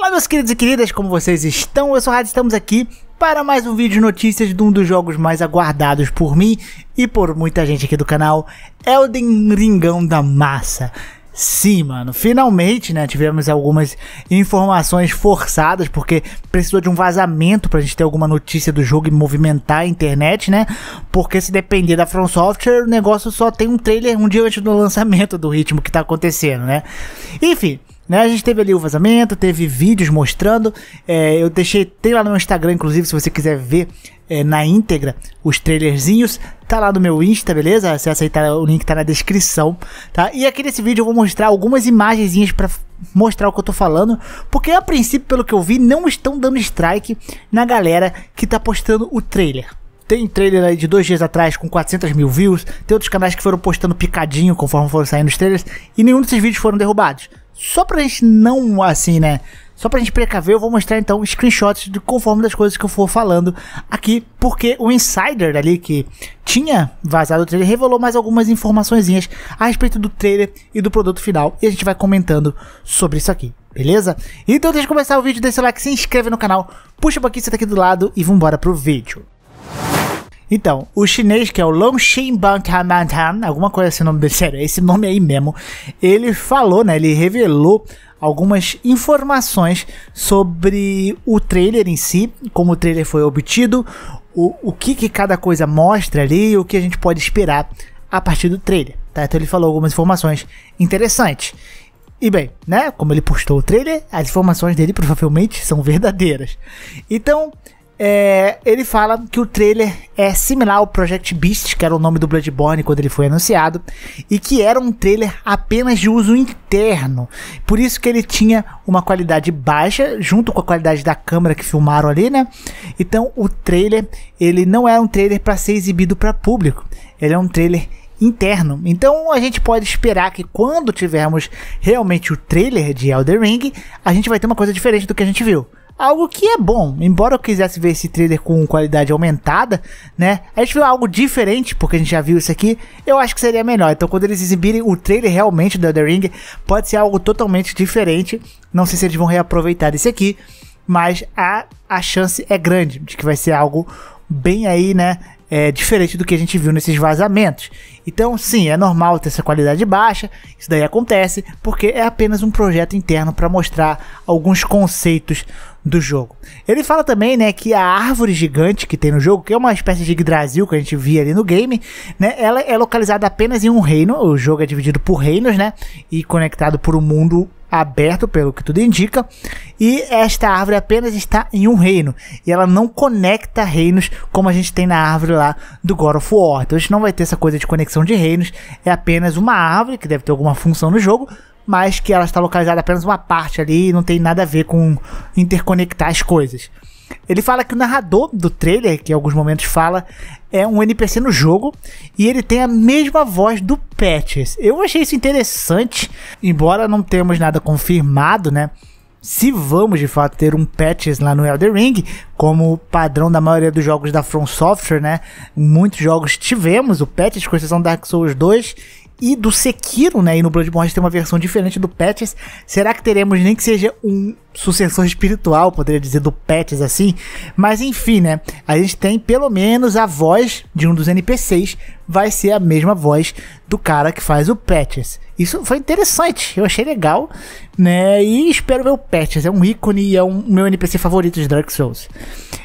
Olá meus queridos e queridas, como vocês estão? Eu sou o Rádio, estamos aqui para mais um vídeo de notícias de um dos jogos mais aguardados por mim e por muita gente aqui do canal, Elden Ringão da Massa. Sim, mano, finalmente, né, tivemos algumas informações forçadas, porque precisou de um vazamento pra gente ter alguma notícia do jogo e movimentar a internet, né? Porque se depender da From Software, o negócio só tem um trailer um dia antes do lançamento do ritmo que tá acontecendo, né? Enfim, né? A gente teve ali o vazamento, teve vídeos mostrando. É, eu deixei, tem lá no meu Instagram, inclusive, se você quiser ver é, na íntegra os trailerzinhos, tá lá no meu Insta, beleza? Se aceitar, o link tá na descrição, tá? E aqui nesse vídeo eu vou mostrar algumas imagenzinhas para mostrar o que eu tô falando, porque a princípio, pelo que eu vi, não estão dando strike na galera que tá postando o trailer. Tem trailer aí de dois dias atrás com 400 mil views. Tem outros canais que foram postando picadinho conforme foram saindo os trailers. E nenhum desses vídeos foram derrubados. Só pra gente não, assim, né? Só pra gente precaver, eu vou mostrar então screenshots de conforme das coisas que eu for falando aqui, porque o insider ali que tinha vazado o trailer revelou mais algumas informações a respeito do trailer e do produto final, e a gente vai comentando sobre isso aqui, beleza? Então, antes de começar o vídeo, deixa o like, se inscreve no canal, puxa o um você tá aqui do lado e vambora pro vídeo. Então, o chinês que é o Longshin Bankamantan, alguma coisa esse assim nome dele, sério, é esse nome aí mesmo. Ele falou, né, ele revelou algumas informações sobre o trailer em si, como o trailer foi obtido, o, o que, que cada coisa mostra ali e o que a gente pode esperar a partir do trailer. Tá? Então ele falou algumas informações interessantes. E bem, né? Como ele postou o trailer, as informações dele provavelmente são verdadeiras. Então, é, ele fala que o trailer é similar ao Project Beast, que era o nome do Bloodborne quando ele foi anunciado, e que era um trailer apenas de uso interno. Por isso que ele tinha uma qualidade baixa, junto com a qualidade da câmera que filmaram ali, né? Então o trailer, ele não é um trailer para ser exibido para público. Ele é um trailer interno. Então a gente pode esperar que quando tivermos realmente o trailer de Elder Ring, a gente vai ter uma coisa diferente do que a gente viu algo que é bom. Embora eu quisesse ver esse trailer com qualidade aumentada, né? A gente viu algo diferente, porque a gente já viu isso aqui. Eu acho que seria melhor. Então, quando eles exibirem o trailer realmente do The Ring, pode ser algo totalmente diferente. Não sei se eles vão reaproveitar esse aqui, mas a, a chance é grande de que vai ser algo bem aí, né? é, diferente do que a gente viu nesses vazamentos. Então, sim, é normal ter essa qualidade baixa, isso daí acontece, porque é apenas um projeto interno para mostrar alguns conceitos do jogo. Ele fala também, né, que a árvore gigante que tem no jogo, que é uma espécie de Yggdrasil que a gente via ali no game, né, ela é localizada apenas em um reino, o jogo é dividido por reinos, né, e conectado por um mundo aberto, pelo que tudo indica, e esta árvore apenas está em um reino, e ela não conecta reinos como a gente tem na árvore lá do God of War. Então a gente não vai ter essa coisa de conexão de reinos, é apenas uma árvore que deve ter alguma função no jogo, mas que ela está localizada apenas uma parte ali e não tem nada a ver com interconectar as coisas. Ele fala que o narrador do trailer, que em alguns momentos fala, é um NPC no jogo e ele tem a mesma voz do Patches. Eu achei isso interessante, embora não temos nada confirmado, né? Se vamos de fato ter um Patches lá no Elder Ring, como padrão da maioria dos jogos da From Software, né? muitos jogos tivemos o Patches, com exceção do Dark Souls 2 e do Sekiro, né? E no Bloodborne tem uma versão diferente do Patches. Será que teremos nem que seja um sucessor espiritual, poderia dizer, do Patches assim? Mas enfim, né? A gente tem pelo menos a voz de um dos NPCs vai ser a mesma voz do cara que faz o Patches. Isso foi interessante, eu achei legal, né? E espero ver o Patches, é um ícone e é um meu NPC favorito de Dark Souls.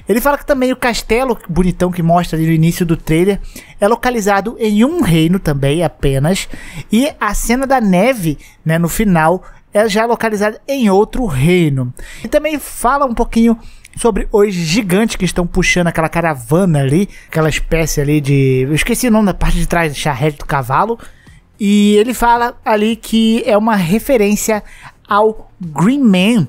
Ele fala que também o castelo bonitão que mostra ali no início do trailer é localizado em um reino também apenas e a cena da neve, né, no final é já localizada em outro reino. E também fala um pouquinho sobre os gigantes que estão puxando aquela caravana ali, aquela espécie ali de, eu esqueci o nome da parte de trás, charrete do cavalo. E ele fala ali que é uma referência ao Green Man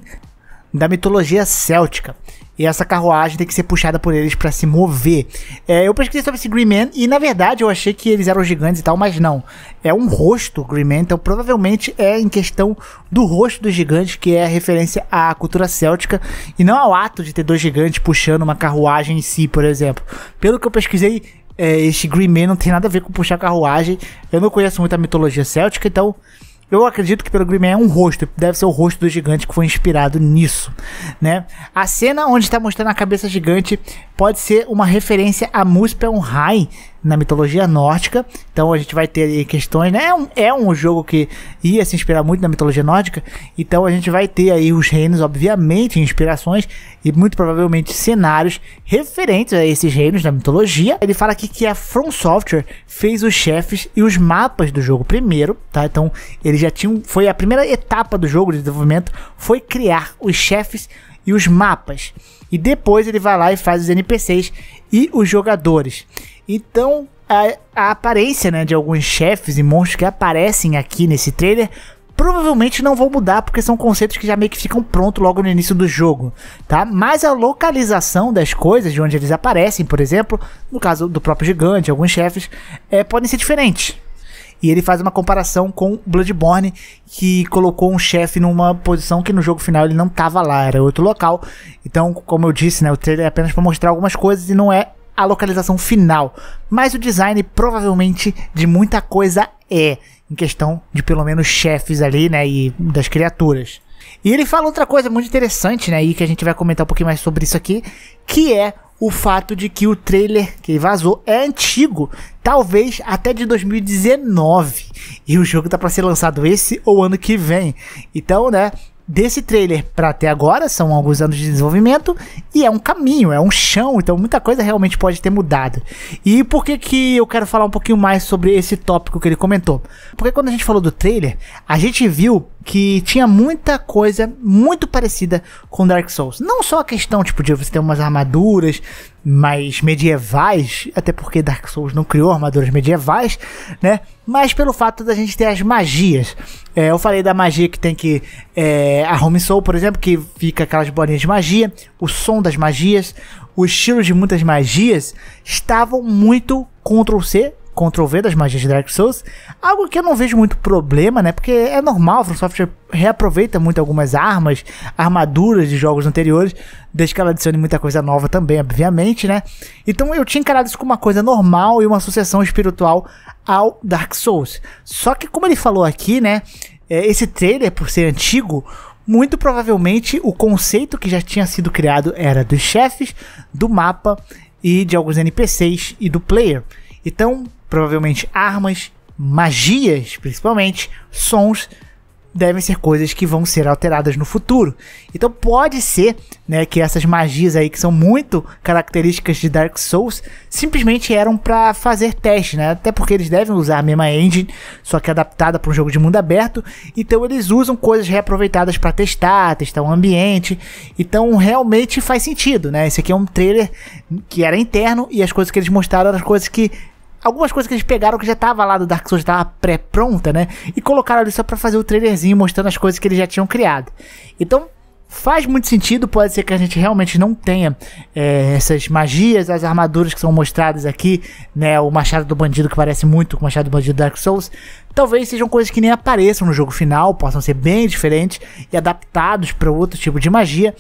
da mitologia céltica. E essa carruagem tem que ser puxada por eles para se mover. É, eu pesquisei sobre esse Green Man e, na verdade, eu achei que eles eram gigantes e tal, mas não. É um rosto Green Man, então provavelmente é em questão do rosto dos gigantes, que é referência à cultura céltica, e não ao ato de ter dois gigantes puxando uma carruagem em si, por exemplo. Pelo que eu pesquisei, é, este Green Man não tem nada a ver com puxar carruagem. Eu não conheço muito a mitologia céltica, então eu acredito que pelo Grimman é um rosto, deve ser o rosto do gigante que foi inspirado nisso, né? A cena onde está mostrando a cabeça gigante pode ser uma referência a Muspelheim é na mitologia nórdica. Então a gente vai ter questões, né? É um, é um jogo que ia se inspirar muito na mitologia nórdica. Então a gente vai ter aí os reinos, obviamente, inspirações e muito provavelmente cenários referentes a esses reinos da mitologia. Ele fala aqui que a From Software fez os chefes e os mapas do jogo primeiro, tá? Então ele já tinha, foi a primeira etapa do jogo de desenvolvimento foi criar os chefes e os mapas. E depois ele vai lá e faz os NPCs e os jogadores. Então, a, a aparência né, de alguns chefes e monstros que aparecem aqui nesse trailer provavelmente não vão mudar porque são conceitos que já meio que ficam prontos logo no início do jogo, tá? Mas a localização das coisas, de onde eles aparecem, por exemplo, no caso do próprio gigante, alguns chefes, é, podem ser diferentes. E ele faz uma comparação com Bloodborne, que colocou um chefe numa posição que no jogo final ele não estava lá, era outro local. Então, como eu disse, né, o trailer é apenas para mostrar algumas coisas e não é a localização final. Mas o design provavelmente de muita coisa é, em questão de pelo menos chefes ali, né, e das criaturas. E ele fala outra coisa muito interessante, né? E que a gente vai comentar um pouquinho mais sobre isso aqui, que é o fato de que o trailer que vazou é antigo, talvez até de 2019. E o jogo tá para ser lançado esse ou ano que vem. Então, né, desse trailer para até agora, são alguns anos de desenvolvimento, e é um caminho, é um chão, então muita coisa realmente pode ter mudado. E por que que eu quero falar um pouquinho mais sobre esse tópico que ele comentou? Porque quando a gente falou do trailer, a gente viu que tinha muita coisa muito parecida com Dark Souls. Não só a questão, tipo, de você ter umas armaduras mais medievais, até porque Dark Souls não criou armaduras medievais, né? Mas pelo fato da gente ter as magias. É, eu falei da magia que tem que. É, a Home Soul, por exemplo, que fica aquelas bolinhas de magia, o som das magias, o estilo de muitas magias estavam muito Ctrl C, Ctrl V das magias de Dark Souls, algo que eu não vejo muito problema, né? Porque é normal, a From Software reaproveita muito algumas armas, armaduras de jogos anteriores, desde que ela adicione muita coisa nova também, obviamente, né? Então eu tinha encarado isso como uma coisa normal e uma sucessão espiritual ao Dark Souls. Só que como ele falou aqui, né? É, esse trailer, por ser antigo, muito provavelmente o conceito que já tinha sido criado era dos chefes, do mapa e de alguns NPCs e do player. Então, provavelmente armas, magias, principalmente, sons devem ser coisas que vão ser alteradas no futuro. Então pode ser, né, que essas magias aí que são muito características de Dark Souls simplesmente eram para fazer teste, né? Até porque eles devem usar a mesma engine, só que adaptada para um jogo de mundo aberto. Então eles usam coisas reaproveitadas para testar, testar o ambiente. Então realmente faz sentido, né? Esse aqui é um trailer que era interno e as coisas que eles mostraram eram as coisas que algumas coisas que eles pegaram que já tava lá do Dark Souls, já tava pré-pronta, né? E colocaram ali só pra fazer o trailerzinho mostrando as coisas que eles já tinham criado. Então, faz muito sentido, pode ser que a gente realmente não tenha é, essas magias, as armaduras que são mostradas aqui, né, o machado do bandido que parece muito com o machado do bandido do Dark Souls, talvez sejam coisas que nem apareçam no jogo final, possam ser bem diferentes e adaptados para outro tipo de magia,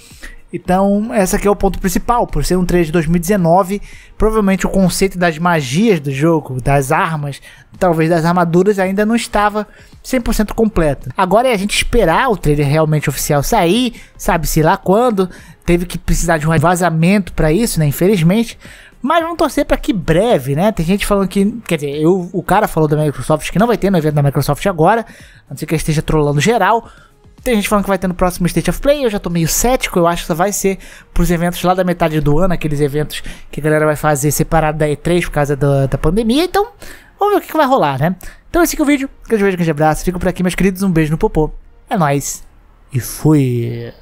então, esse aqui é o ponto principal. Por ser um trailer de 2019, provavelmente o conceito das magias do jogo, das armas, talvez das armaduras, ainda não estava 100% completo. Agora é a gente esperar o trailer realmente oficial sair, sabe-se lá quando. Teve que precisar de um vazamento para isso, né? Infelizmente. Mas vamos torcer para que breve, né? Tem gente falando que. Quer dizer, eu, o cara falou da Microsoft que não vai ter no evento da Microsoft agora, a não ser que esteja trollando geral. Tem gente falando que vai ter no próximo State of Play, eu já tô meio cético, eu acho que só vai ser pros eventos lá da metade do ano, aqueles eventos que a galera vai fazer separado da E3 por causa da, da pandemia, então vamos ver o que, que vai rolar, né? Então esse aqui é o vídeo, grande beijo, grande abraço, fico por aqui, meus queridos, um beijo no popô, é nóis e fui!